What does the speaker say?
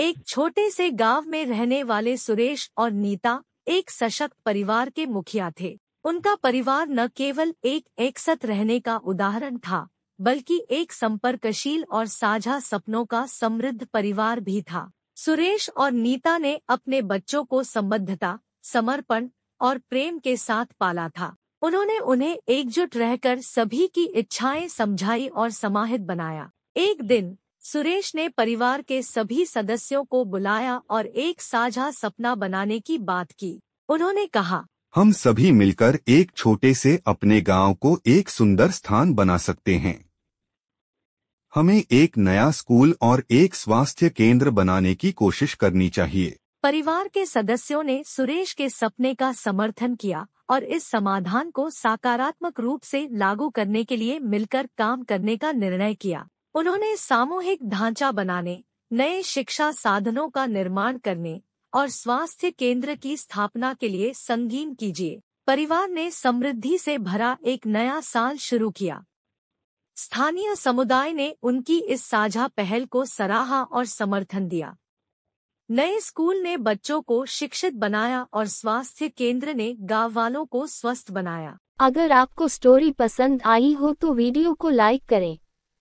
एक छोटे से गांव में रहने वाले सुरेश और नीता एक सशक्त परिवार के मुखिया थे उनका परिवार न केवल एक एक साथ रहने का उदाहरण था बल्कि एक संपर्कशील और साझा सपनों का समृद्ध परिवार भी था सुरेश और नीता ने अपने बच्चों को संबद्धता समर्पण और प्रेम के साथ पाला था उन्होंने उन्हें एकजुट रहकर सभी की इच्छाएं समझाई और समाहित बनाया एक दिन सुरेश ने परिवार के सभी सदस्यों को बुलाया और एक साझा सपना बनाने की बात की उन्होंने कहा हम सभी मिलकर एक छोटे से अपने गांव को एक सुंदर स्थान बना सकते हैं हमें एक नया स्कूल और एक स्वास्थ्य केंद्र बनाने की कोशिश करनी चाहिए परिवार के सदस्यों ने सुरेश के सपने का समर्थन किया और इस समाधान को सकारात्मक रूप से लागू करने के लिए मिलकर काम करने का निर्णय किया उन्होंने सामूहिक ढांचा बनाने नए शिक्षा साधनों का निर्माण करने और स्वास्थ्य केंद्र की स्थापना के लिए संगीन कीजिए परिवार ने समृद्धि से भरा एक नया साल शुरू किया स्थानीय समुदाय ने उनकी इस साझा पहल को सराहा और समर्थन दिया नए स्कूल ने बच्चों को शिक्षित बनाया और स्वास्थ्य केंद्र ने गाँव वालों को स्वस्थ बनाया अगर आपको स्टोरी पसंद आई हो तो वीडियो को लाइक करें